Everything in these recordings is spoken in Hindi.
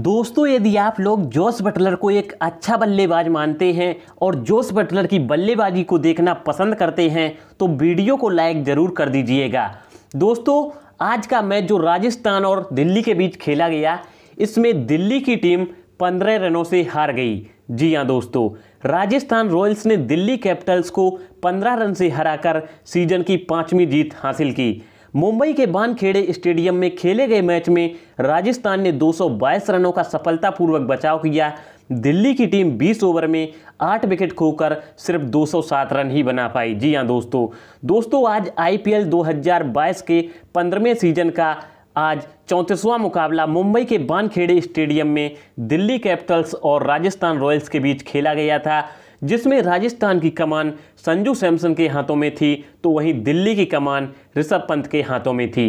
दोस्तों यदि आप लोग जोस बटलर को एक अच्छा बल्लेबाज मानते हैं और जोस बटलर की बल्लेबाजी को देखना पसंद करते हैं तो वीडियो को लाइक ज़रूर कर दीजिएगा दोस्तों आज का मैच जो राजस्थान और दिल्ली के बीच खेला गया इसमें दिल्ली की टीम पंद्रह रनों से हार गई जी हाँ दोस्तों राजस्थान रॉयल्स ने दिल्ली कैपिटल्स को पंद्रह रन से हरा सीजन की पाँचवीं जीत हासिल की मुंबई के बानखेड़े स्टेडियम में खेले गए मैच में राजस्थान ने 222 रनों का सफलतापूर्वक बचाव किया दिल्ली की टीम 20 ओवर में 8 विकेट खोकर सिर्फ 207 रन ही बना पाई जी हाँ दोस्तों दोस्तों आज आईपीएल 2022 के पंद्रहवें सीजन का आज चौंतीसवां मुकाबला मुंबई के बानखेड़े स्टेडियम में दिल्ली कैपिटल्स और राजस्थान रॉयल्स के बीच खेला गया था जिसमें राजस्थान की कमान संजू सैमसन के हाथों में थी तो वहीं दिल्ली की कमान ऋषभ पंत के हाथों में थी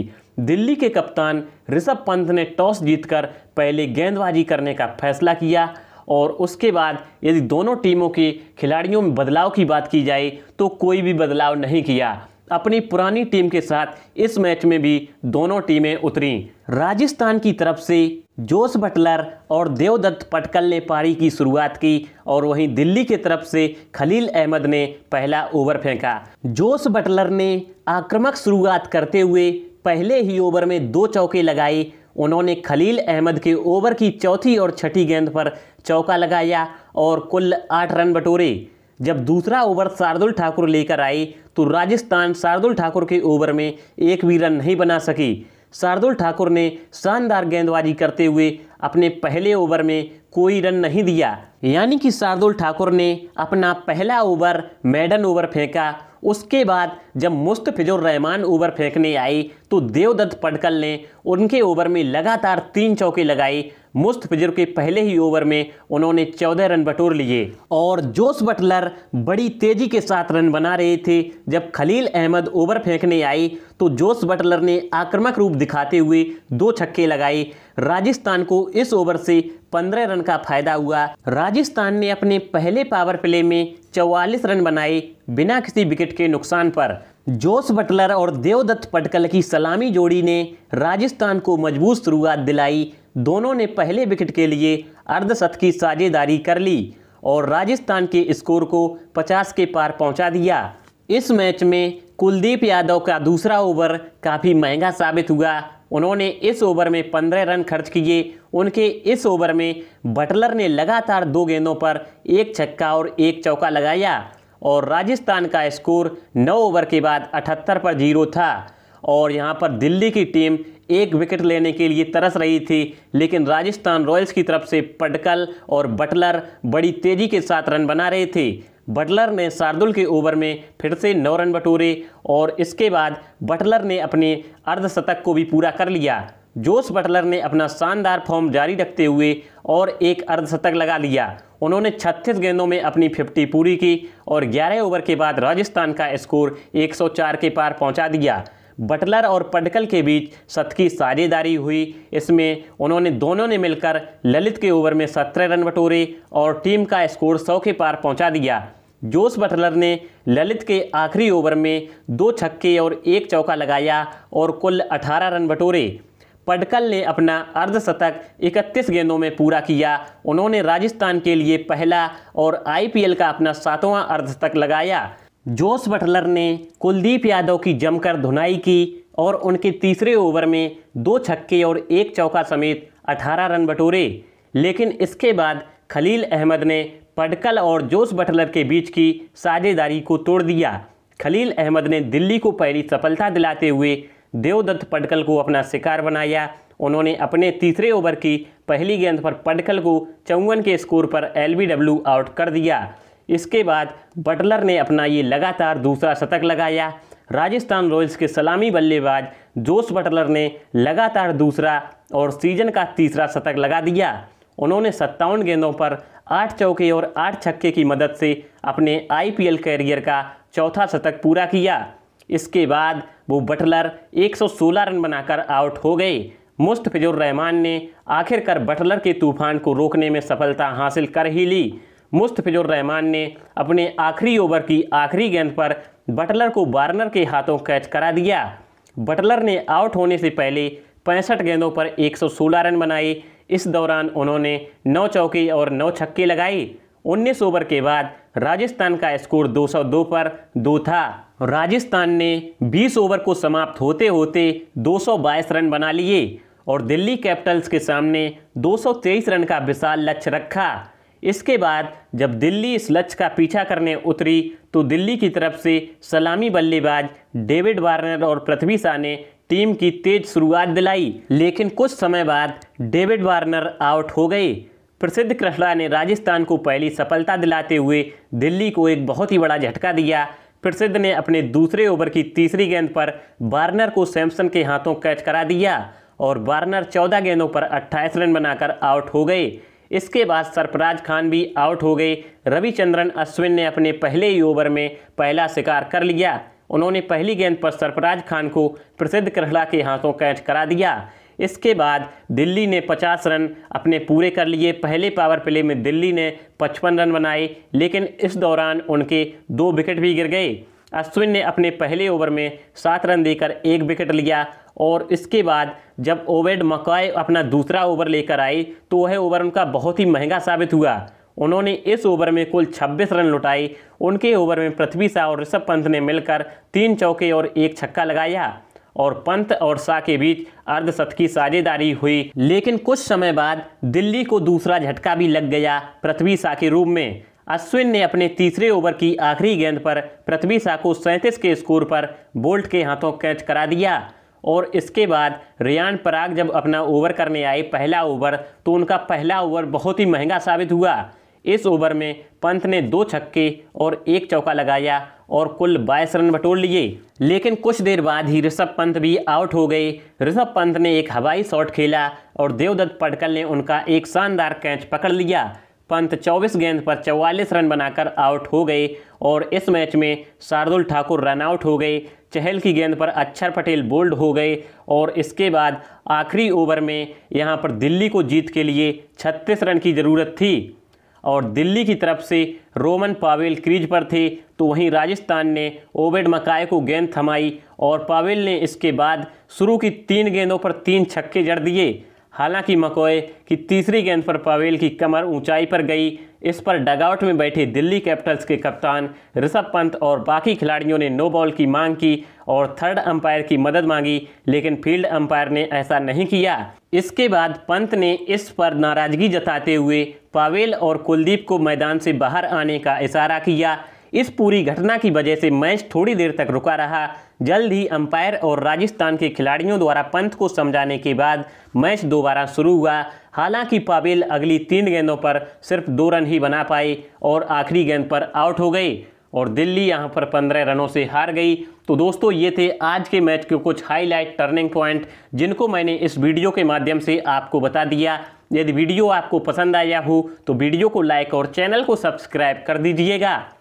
दिल्ली के कप्तान ऋषभ पंत ने टॉस जीतकर पहले गेंदबाजी करने का फैसला किया और उसके बाद यदि दोनों टीमों के खिलाड़ियों में बदलाव की बात की जाए तो कोई भी बदलाव नहीं किया अपनी पुरानी टीम के साथ इस मैच में भी दोनों टीमें उतरी राजस्थान की तरफ से जोश बटलर और देवदत्त पटकल ने पारी की शुरुआत की और वहीं दिल्ली की तरफ से खलील अहमद ने पहला ओवर फेंका जोश बटलर ने आक्रामक शुरुआत करते हुए पहले ही ओवर में दो चौके लगाए उन्होंने खलील अहमद के ओवर की चौथी और छठी गेंद पर चौका लगाया और कुल आठ रन बटोरे जब दूसरा ओवर शार्दुल ठाकुर लेकर आए तो राजस्थान शार्दुल ठाकुर के ओवर में एक भी रन नहीं बना सकी शार्दुल ठाकुर ने शानदार गेंदबाजी करते हुए अपने पहले ओवर में कोई रन नहीं दिया यानी कि शार्दुल ठाकुर ने अपना पहला ओवर मैडन ओवर फेंका उसके बाद जब मुस्तफिजुर रहमान ओवर फेंकने आई तो देवदत्त पडकल ने उनके ओवर में लगातार तीन चौके लगाई मुस्त फिजर के पहले ही ओवर में उन्होंने 14 रन बटोर लिए और जोस बटलर बड़ी तेज़ी के साथ रन बना रहे थे जब खलील अहमद ओवर फेंकने आई तो जोस बटलर ने आक्रामक रूप दिखाते हुए दो छक्के लगाए राजस्थान को इस ओवर से 15 रन का फायदा हुआ राजस्थान ने अपने पहले पावर प्ले में चौवालीस रन बनाए बिना किसी विकेट के नुकसान पर जोस बटलर और देवदत्त पटकल की सलामी जोड़ी ने राजस्थान को मजबूत शुरुआत दिलाई दोनों ने पहले विकेट के लिए अर्धशत की साझेदारी कर ली और राजस्थान के स्कोर को 50 के पार पहुंचा दिया इस मैच में कुलदीप यादव का दूसरा ओवर काफ़ी महंगा साबित हुआ उन्होंने इस ओवर में 15 रन खर्च किए उनके इस ओवर में बटलर ने लगातार दो गेंदों पर एक छक्का और एक चौका लगाया और राजस्थान का स्कोर 9 ओवर के बाद 78 पर जीरो था और यहाँ पर दिल्ली की टीम एक विकेट लेने के लिए तरस रही थी लेकिन राजस्थान रॉयल्स की तरफ से पडकल और बटलर बड़ी तेज़ी के साथ रन बना रहे थे बटलर ने शार्दुल के ओवर में फिर से नौ रन बटोरे और इसके बाद बटलर ने अपने अर्धशतक को भी पूरा कर लिया जोश बटलर ने अपना शानदार फॉर्म जारी रखते हुए और एक अर्धशतक लगा लिया उन्होंने 36 गेंदों में अपनी 50 पूरी की और 11 ओवर के बाद राजस्थान का स्कोर 104 के पार पहुंचा दिया बटलर और पडकल के बीच शत की साझेदारी हुई इसमें उन्होंने दोनों ने मिलकर ललित के ओवर में सत्रह रन बटोरे और टीम का स्कोर सौ के पार पहुंचा दिया जोस बटलर ने ललित के आखिरी ओवर में दो छक्के और एक चौका लगाया और कुल 18 रन बटोरे पडकल ने अपना अर्धशतक 31 गेंदों में पूरा किया उन्होंने राजस्थान के लिए पहला और आईपीएल का अपना सातवां अर्धशतक लगाया जोस बटलर ने कुलदीप यादव की जमकर धुनाई की और उनके तीसरे ओवर में दो छक्के और एक चौका समेत 18 रन बटोरे लेकिन इसके बाद खलील अहमद ने पडकल और जोस बटलर के बीच की साझेदारी को तोड़ दिया खलील अहमद ने दिल्ली को पहली सफलता दिलाते हुए देवदत्त पडकल को अपना शिकार बनाया उन्होंने अपने तीसरे ओवर की पहली गेंद पर पडकल को चौवन के स्कोर पर एल आउट कर दिया इसके बाद बटलर ने अपना ये लगातार दूसरा शतक लगाया राजस्थान रॉयल्स के सलामी बल्लेबाज जोश बटलर ने लगातार दूसरा और सीजन का तीसरा शतक लगा दिया उन्होंने सत्तावन गेंदों पर आठ चौके और आठ छक्के की मदद से अपने आईपीएल कैरियर का चौथा शतक पूरा किया इसके बाद वो बटलर 116 रन बनाकर आउट हो गए मुस्तफिजुर रहमान ने आखिरकार बटलर के तूफान को रोकने में सफलता हासिल कर ही ली मुस्तफिजुर रहमान ने अपने आखिरी ओवर की आखिरी गेंद पर बटलर को बार्नर के हाथों कैच करा दिया बटलर ने आउट होने से पहले पैंसठ गेंदों पर 116 रन बनाए इस दौरान उन्होंने नौ चौके और नौ छक्के लगाए 19 ओवर के बाद राजस्थान का स्कोर 202 पर दो था राजस्थान ने 20 ओवर को समाप्त होते होते 222 रन बना लिए और दिल्ली कैपिटल्स के सामने 223 रन का विशाल लक्ष्य रखा इसके बाद जब दिल्ली इस लक्ष्य का पीछा करने उतरी तो दिल्ली की तरफ से सलामी बल्लेबाज डेविड वार्नर और पृथ्वी शाह ने टीम की तेज शुरुआत दिलाई लेकिन कुछ समय बाद डेविड वार्नर आउट हो गए प्रसिद्ध कृष्णा ने राजस्थान को पहली सफलता दिलाते हुए दिल्ली को एक बहुत ही बड़ा झटका दिया प्रसिद्ध ने अपने दूसरे ओवर की तीसरी गेंद पर बार्नर को सैमसन के हाथों कैच करा दिया और बार्नर 14 गेंदों पर 28 रन बनाकर आउट हो गए इसके बाद सरफराज खान भी आउट हो गए रविचंद्रन अश्विन ने अपने पहले ही ओवर में पहला शिकार कर लिया उन्होंने पहली गेंद पर सरफराज खान को प्रसिद्ध करहला के हाथों कैच करा दिया इसके बाद दिल्ली ने 50 रन अपने पूरे कर लिए पहले पावर प्ले में दिल्ली ने 55 रन बनाए लेकिन इस दौरान उनके दो विकेट भी गिर गए अश्विन ने अपने पहले ओवर में सात रन देकर एक विकेट लिया और इसके बाद जब ओवेड मकॉय अपना दूसरा ओवर लेकर आए तो वह ओवर उनका बहुत ही महंगा साबित हुआ उन्होंने इस ओवर में कुल 26 रन लुटाए उनके ओवर में पृथ्वी शाह और ऋषभ पंत ने मिलकर तीन चौके और एक छक्का लगाया और पंत और शाह के बीच अर्धशत की साझेदारी हुई लेकिन कुछ समय बाद दिल्ली को दूसरा झटका भी लग गया पृथ्वी शाह के रूप में अश्विन ने अपने तीसरे ओवर की आखिरी गेंद पर पृथ्वी शाह को सैंतीस के स्कोर पर बोल्ट के हाथों कैच करा दिया और इसके बाद रियान पराग जब अपना ओवर करने आए पहला ओवर तो उनका पहला ओवर बहुत ही महंगा साबित हुआ इस ओवर में पंत ने दो छक्के और एक चौका लगाया और कुल बाईस रन बटोर लिए लेकिन कुछ देर बाद ही ऋषभ पंत भी आउट हो गए ऋषभ पंत ने एक हवाई शॉट खेला और देवदत्त पडकल ने उनका एक शानदार कैच पकड़ लिया पंत 24 गेंद पर 44 रन बनाकर आउट हो गए और इस मैच में शार्दुल ठाकुर रन आउट हो गए चहल की गेंद पर अक्षर पटेल बोल्ड हो गए और इसके बाद आखिरी ओवर में यहाँ पर दिल्ली को जीत के लिए 36 रन की ज़रूरत थी और दिल्ली की तरफ से रोमन पावेल क्रीज पर थे तो वहीं राजस्थान ने ओबेड मकाय को गेंद थमाई और पावेल ने इसके बाद शुरू की तीन गेंदों पर तीन छक्के जड़ दिए हालांकि मकोए की तीसरी गेंद पर पावेल की कमर ऊंचाई पर गई इस पर डगआउट में बैठे दिल्ली कैपिटल्स के कप्तान ऋषभ पंत और बाकी खिलाड़ियों ने नो बॉल की मांग की और थर्ड अंपायर की मदद मांगी लेकिन फील्ड अंपायर ने ऐसा नहीं किया इसके बाद पंत ने इस पर नाराज़गी जताते हुए पावेल और कुलदीप को मैदान से बाहर आने का इशारा किया इस पूरी घटना की वजह से मैच थोड़ी देर तक रुका रहा जल्द ही अंपायर और राजस्थान के खिलाड़ियों द्वारा पंथ को समझाने के बाद मैच दोबारा शुरू हुआ हालांकि पावेल अगली तीन गेंदों पर सिर्फ दो रन ही बना पाए और आखिरी गेंद पर आउट हो गए और दिल्ली यहां पर पंद्रह रनों से हार गई तो दोस्तों ये थे आज के मैच के कुछ हाईलाइट टर्निंग पॉइंट जिनको मैंने इस वीडियो के माध्यम से आपको बता दिया यदि वीडियो आपको पसंद आया हो तो वीडियो को लाइक और चैनल को सब्सक्राइब कर दीजिएगा